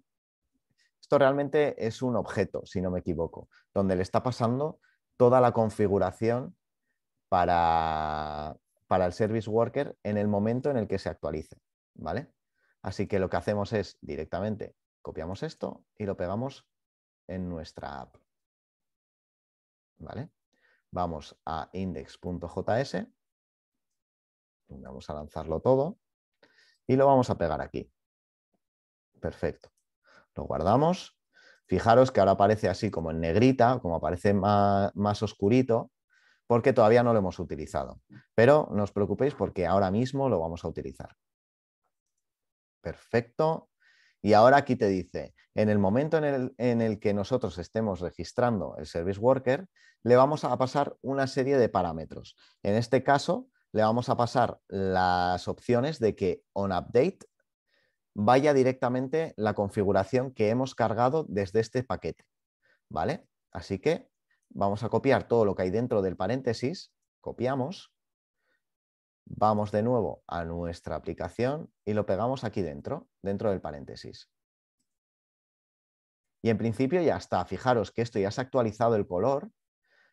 Esto realmente es un objeto, si no me equivoco, donde le está pasando toda la configuración para, el service worker en el momento en el que se actualice. ¿vale? Así que lo que hacemos es directamente copiamos esto y lo pegamos en nuestra app. ¿Vale? Vamos a index.js, vamos a lanzarlo todo y lo vamos a pegar aquí. Perfecto. Lo guardamos Fijaros que ahora aparece así como en negrita, como aparece más, oscurito, porque todavía no lo hemos utilizado. Pero no os preocupéis porque ahora mismo lo vamos a utilizar. Perfecto. Y ahora aquí te dice, en el momento en el, en el, que nosotros estemos registrando el Service Worker, le vamos a pasar una serie de parámetros. En este caso, le vamos a pasar las opciones de que on update vaya directamente la configuración que hemos cargado desde este paquete. ¿Vale? Así que vamos a copiar todo lo que hay dentro del paréntesis, copiamos, vamos de nuevo a nuestra aplicación y lo pegamos aquí dentro, dentro del paréntesis. Y en principio ya está. Fijaros que esto ya se ha actualizado el color,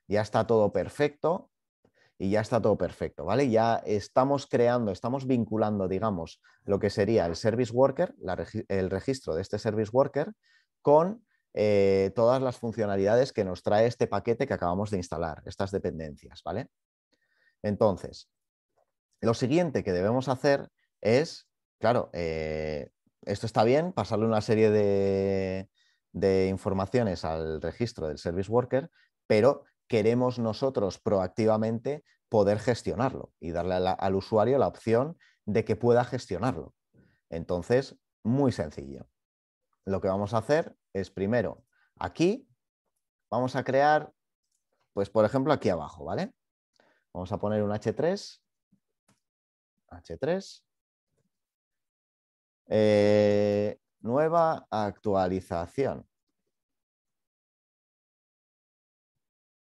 ya está todo perfecto y ya está todo perfecto, ¿vale? Ya estamos creando, estamos vinculando, digamos, lo que sería el service worker, el registro de este service worker con eh, todas las funcionalidades que nos trae este paquete que acabamos de instalar, estas dependencias, ¿vale? Entonces, lo siguiente que debemos hacer es, claro, eh, esto está bien, pasarle una serie de, de informaciones al registro del service worker, pero queremos nosotros proactivamente poder gestionarlo y darle al usuario la opción de que pueda gestionarlo. Entonces, muy sencillo. Lo que vamos a hacer es primero, aquí vamos a crear, pues por ejemplo, aquí abajo, ¿vale? Vamos a poner un H3, H3, eh, nueva actualización.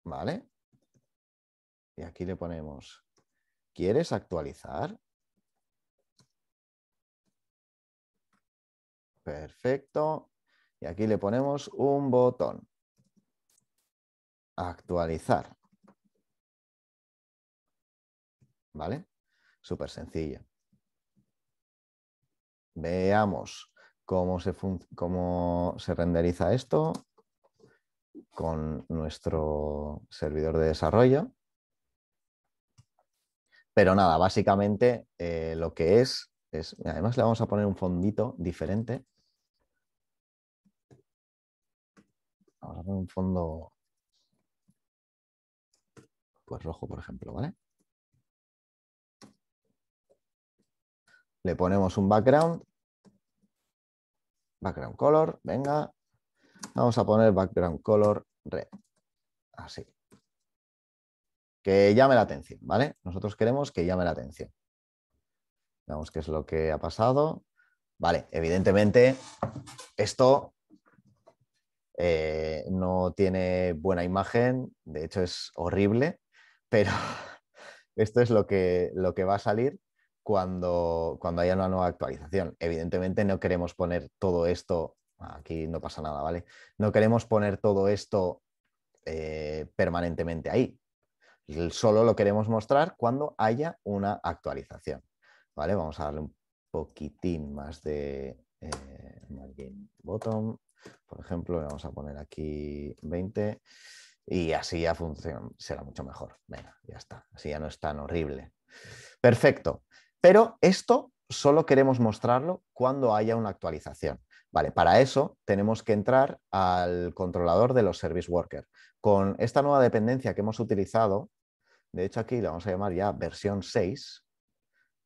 ¿Vale? Y aquí le ponemos, ¿quieres actualizar? Perfecto. Y aquí le ponemos un botón. Actualizar. ¿Vale? Súper sencillo. Veamos cómo se, cómo se renderiza esto con nuestro servidor de desarrollo. Pero nada, básicamente eh, lo que es, es, además le vamos a poner un fondito diferente.
Vamos a poner un fondo, pues rojo, por ejemplo, ¿vale? Le ponemos un background,
background color, venga, Vamos a poner background color red. Así. Que llame la atención, ¿vale? Nosotros queremos que llame la atención. Veamos qué es lo que ha pasado. Vale, evidentemente esto eh, no tiene buena imagen, de hecho es horrible, pero esto es lo que, lo que va a salir cuando, cuando haya una nueva actualización. Evidentemente no queremos poner todo esto aquí no pasa nada, ¿vale? No queremos poner todo esto eh, permanentemente ahí. Solo lo queremos mostrar cuando haya una actualización, ¿vale? Vamos a darle un poquitín más de eh, margin bottom, por ejemplo, vamos a poner aquí 20 y así ya funciona, será mucho mejor. Venga, ya está, así ya no es tan horrible. Perfecto, pero esto solo queremos mostrarlo cuando haya una actualización. Vale, para eso tenemos que entrar al controlador de los service worker. Con esta nueva dependencia que hemos utilizado, de hecho aquí la vamos a llamar ya versión 6.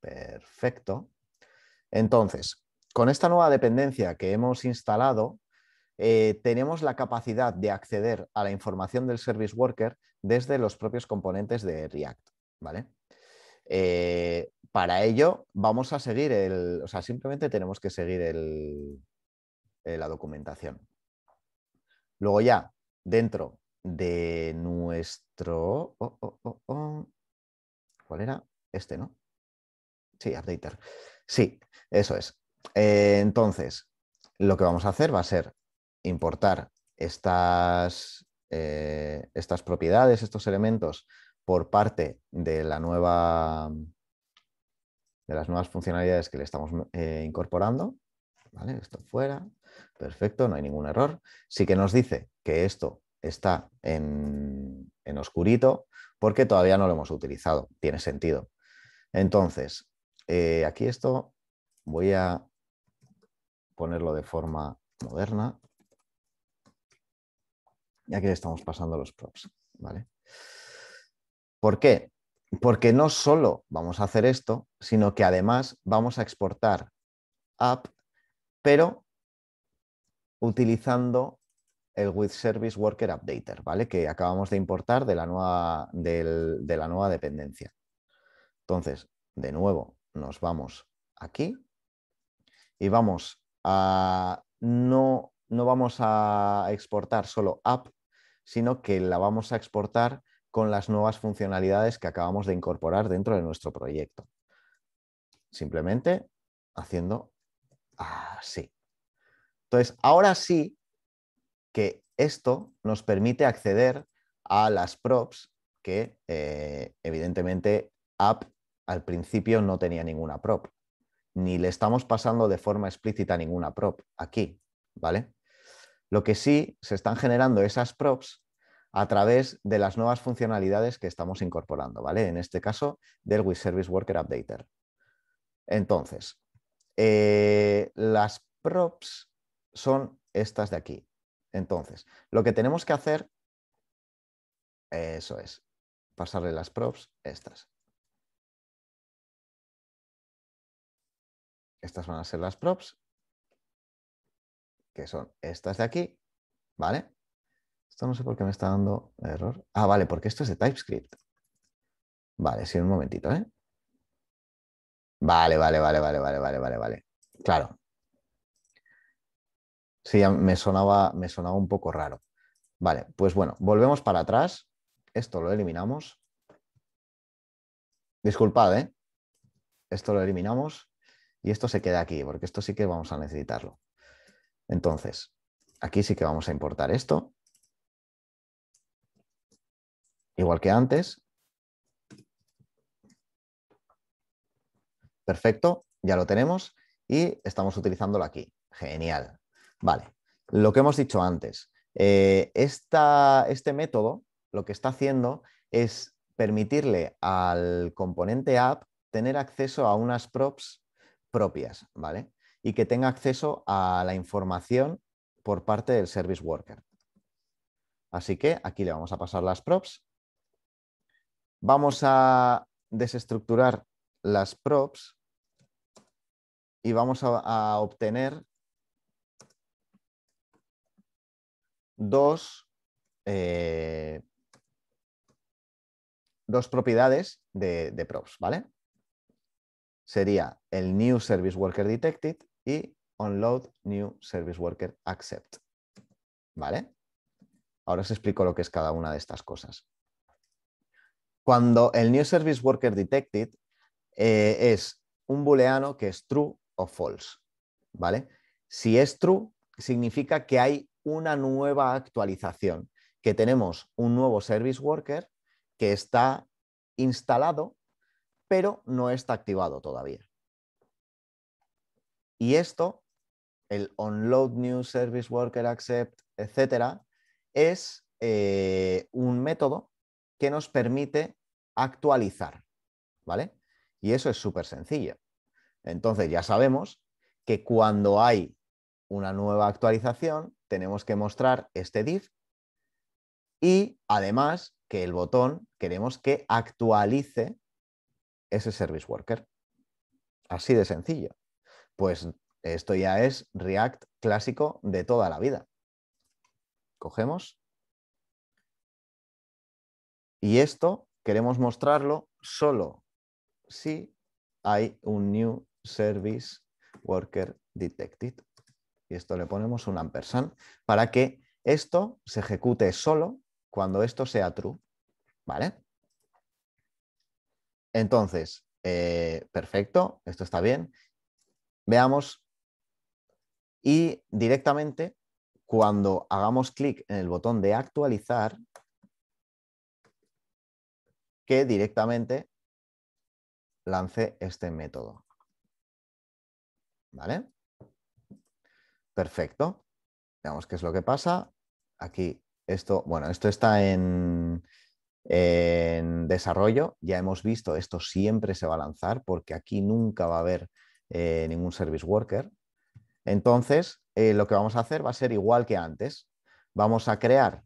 Perfecto. Entonces, con esta nueva dependencia que hemos instalado, eh, tenemos la capacidad de acceder a la información del service worker desde los propios componentes de React. ¿vale? Eh, para ello, vamos a seguir el, o sea, simplemente tenemos que seguir el, eh, la documentación. Luego ya, dentro de nuestro... Oh, oh, oh, ¿Cuál era? Este, ¿no? Sí, updater. Sí, eso es. Eh, entonces, lo que vamos a hacer va a ser importar estas, eh, estas propiedades, estos elementos, por parte de la nueva de las nuevas funcionalidades que le estamos incorporando. Esto fuera, perfecto, no hay ningún error. Sí que nos dice que esto está en, oscurito porque todavía no lo hemos utilizado, tiene sentido. Entonces, eh, aquí esto voy a ponerlo de forma moderna, ya que estamos pasando los props, ¿vale? ¿Por qué? Porque no solo vamos a hacer esto, sino que además vamos a exportar app pero utilizando el With Service Worker Updater, ¿vale? Que acabamos de importar de la nueva, de la nueva dependencia. Entonces, de nuevo, nos vamos aquí y vamos a... No, no vamos a exportar solo app, sino que la vamos a exportar con las nuevas funcionalidades que acabamos de incorporar dentro de nuestro proyecto. Simplemente haciendo así. Ah, Entonces, ahora sí que esto nos permite acceder a las props que eh, evidentemente app al principio no tenía ninguna prop, ni le estamos pasando de forma explícita ninguna prop aquí, ¿vale? Lo que sí se están generando esas props a través de las nuevas funcionalidades que estamos incorporando, ¿vale? En este caso, del Service Worker Updater. Entonces, eh, las props son estas de aquí. Entonces, lo que tenemos que hacer,
eso es, pasarle las props, estas. Estas van a ser las props, que son estas de aquí, ¿vale? Esto no sé por qué me está dando
error. Ah, vale, porque esto es de TypeScript. Vale, sí, un momentito, ¿eh? Vale, vale, vale, vale, vale, vale, vale, vale. Claro. Sí, me sonaba, me sonaba un poco raro. Vale, pues bueno, volvemos para atrás. Esto lo eliminamos. Disculpad, ¿eh? Esto lo eliminamos y esto se queda aquí, porque esto sí que vamos a necesitarlo. Entonces, aquí sí que vamos a importar esto. Igual que antes. Perfecto, ya lo tenemos y estamos utilizándolo aquí. Genial. Vale, lo que hemos dicho antes. Eh, este método lo que está haciendo es permitirle al componente app tener acceso a unas props propias, ¿vale? Y que tenga acceso a la información por parte del service worker. Así que aquí le vamos a pasar las props. Vamos a desestructurar las props y vamos a, obtener dos, eh, dos propiedades de, props, ¿vale? Sería el new service worker detected y onload new service worker accept, ¿vale? Ahora os explico lo que es cada una de estas cosas. Cuando el New Service Worker Detected eh, es un booleano que es true o false, ¿vale? Si es true, significa que hay una nueva actualización, que tenemos un nuevo service worker que está instalado, pero no está activado todavía. Y esto, el onload new service worker accept, etcétera, es eh, un método que nos permite actualizar, ¿vale? Y eso es súper sencillo. Entonces ya sabemos que cuando hay una nueva actualización tenemos que mostrar este div y además que el botón queremos que actualice ese service worker. Así de sencillo. Pues esto ya es React clásico de toda la vida. Cogemos. Y esto queremos mostrarlo solo si hay un new Service Worker Detected. Y esto le ponemos un ampersand para que esto se ejecute solo cuando esto sea true. ¿Vale? Entonces, eh, perfecto, esto está bien. Veamos. Y directamente, cuando hagamos clic en el botón de actualizar, que directamente lance este método. Perfecto. Veamos qué es lo que pasa. Aquí, esto, bueno, esto está en, desarrollo. Ya hemos visto, esto siempre se va a lanzar porque aquí nunca va a haber eh, ningún service worker. Entonces, eh, lo que vamos a hacer va a ser igual que antes. Vamos a crear,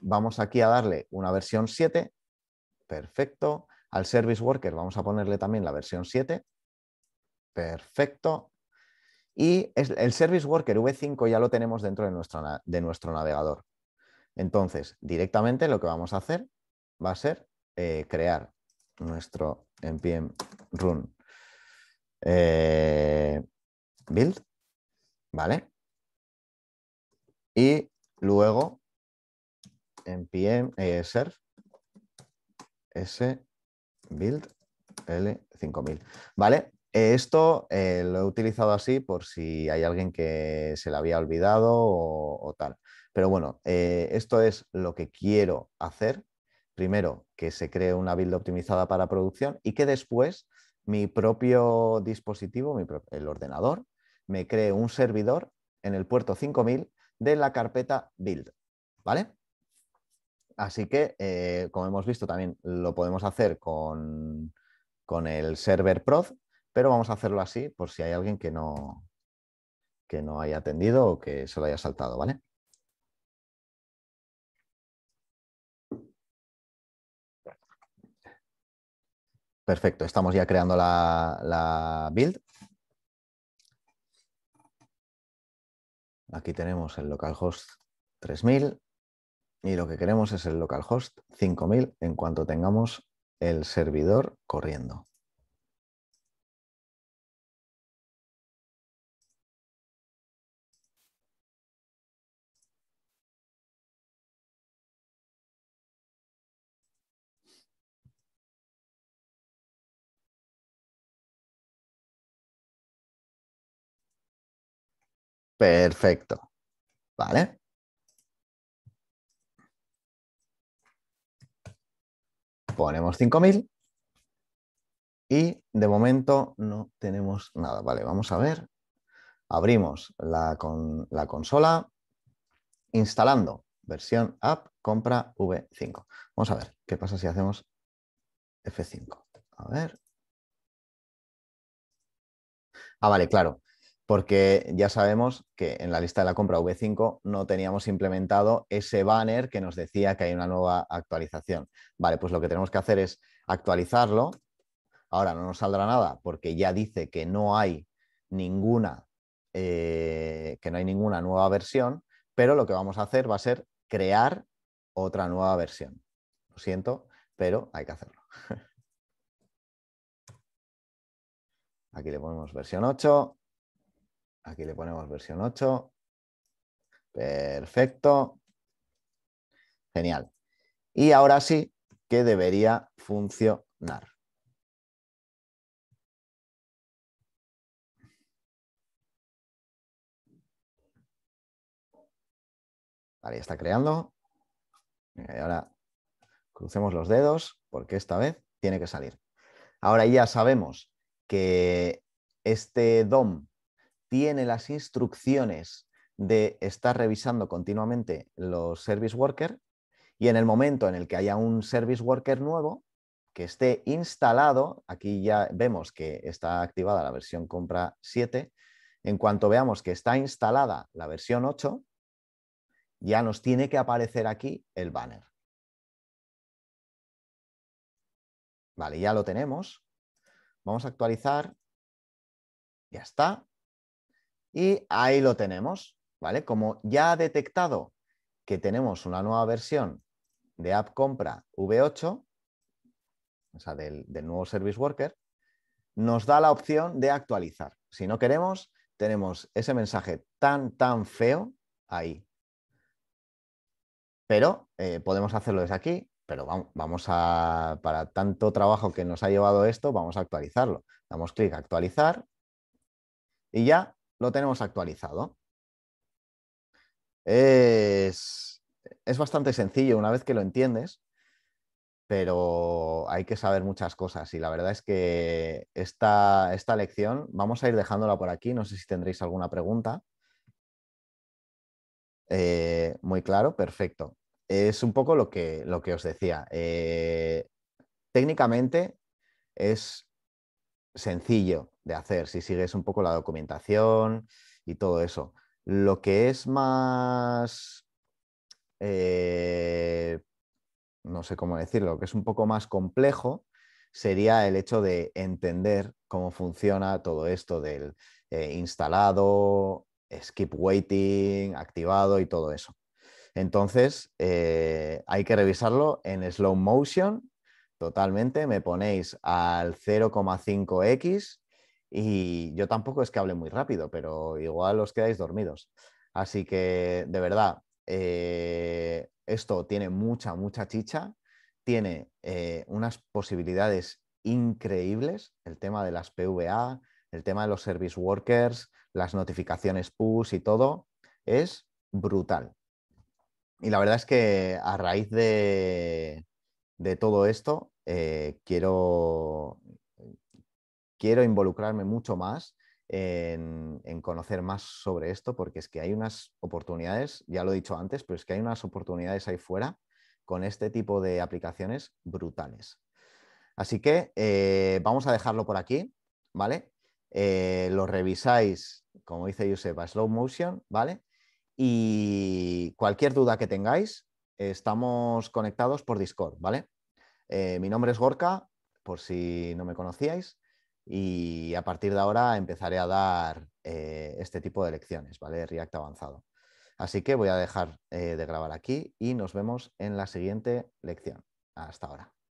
vamos aquí a darle una versión 7, perfecto. Al service worker vamos a ponerle también la versión 7 Perfecto. Y el Service Worker V5 ya lo tenemos dentro de nuestro, de nuestro navegador. Entonces, directamente lo que vamos a hacer va a ser eh, crear nuestro npm run eh, build, ¿vale? Y luego npm eh, serve s build l5000, ¿vale? esto eh, lo he utilizado así por si hay alguien que se le había olvidado o, tal. Pero bueno, eh, esto es lo que quiero hacer. Primero, que se cree una build optimizada para producción y que después mi propio dispositivo, mi el ordenador, me cree un servidor en el puerto 5000 de la carpeta build. ¿Vale? Así que, eh, como hemos visto, también lo podemos hacer con, con el server prod, pero vamos a hacerlo así por si hay alguien que no,
que no haya atendido o que se lo haya saltado, ¿vale? Perfecto, estamos ya creando la, la build.
Aquí tenemos el localhost 3000 y lo que queremos es el localhost 5000 en cuanto tengamos el servidor
corriendo. Perfecto. ¿Vale? Ponemos 5000
y de momento no tenemos nada. Vale, vamos a ver. Abrimos la, con, la consola instalando versión app compra V5. Vamos a ver qué pasa si hacemos F5. A ver. Ah, vale, claro porque ya sabemos que en la lista de la compra V5 no teníamos implementado ese banner que nos decía que hay una nueva actualización. Vale, pues lo que tenemos que hacer es actualizarlo. Ahora no nos saldrá nada porque ya dice que no hay ninguna, eh, que no hay ninguna nueva versión, pero lo que vamos a hacer va a ser crear otra nueva versión. Lo siento, pero hay que hacerlo. Aquí le ponemos versión 8 Aquí le ponemos versión 8. Perfecto.
Genial. Y ahora sí que debería funcionar. Vale, está creando.
Y ahora crucemos los dedos porque esta vez tiene que salir. Ahora ya sabemos que este DOM tiene las instrucciones de estar revisando continuamente los service worker y en el momento en el que haya un service worker nuevo que esté instalado, aquí ya vemos que está activada la versión compra 7, en cuanto veamos que está instalada la versión 8, ya nos tiene que aparecer
aquí el banner. Vale, ya lo tenemos. Vamos a actualizar. Ya está.
Y ahí lo tenemos, ¿vale? Como ya ha detectado que tenemos una nueva versión de App Compra V8, o sea, del, nuevo Service Worker, nos da la opción de actualizar. Si no queremos, tenemos ese mensaje tan, tan feo ahí. Pero eh, podemos hacerlo desde aquí, pero vamos a, para tanto trabajo que nos ha llevado esto, vamos a actualizarlo. Damos clic a actualizar y ya lo tenemos actualizado. Es, es bastante sencillo una vez que lo entiendes, pero hay que saber muchas cosas y la verdad es que esta, esta lección vamos a ir dejándola por aquí. No sé si tendréis alguna pregunta. Eh, muy claro, perfecto. Es un poco lo que, lo que os decía. Eh, técnicamente es sencillo de hacer si sigues un poco la documentación y todo eso. Lo que es más, eh, no sé cómo decirlo, que es un poco más complejo sería el hecho de entender cómo funciona todo esto del eh, instalado, skip waiting, activado y todo eso. Entonces, eh, hay que revisarlo en slow motion totalmente, me ponéis al 0,5x y yo tampoco es que hable muy rápido, pero igual os quedáis dormidos. Así que, de verdad, eh, esto tiene mucha, mucha chicha, tiene eh, unas posibilidades increíbles, el tema de las PVA, el tema de los service workers, las notificaciones push y todo, es brutal. Y la verdad es que a raíz de, de todo esto, eh, quiero, quiero involucrarme mucho más en, conocer más sobre esto, porque es que hay unas oportunidades, ya lo he dicho antes, pero es que hay unas oportunidades ahí fuera con este tipo de aplicaciones brutales. Así que eh, vamos a dejarlo por aquí, ¿vale? Eh, lo revisáis, como dice Josep, a slow motion, ¿vale? Y cualquier duda que tengáis, estamos conectados por Discord, ¿vale? Eh, mi nombre es Gorka, por si no me conocíais, y a partir de ahora empezaré a dar eh, este tipo de lecciones, ¿vale? React avanzado. Así que voy a dejar eh, de grabar aquí y nos vemos en la siguiente lección. Hasta ahora.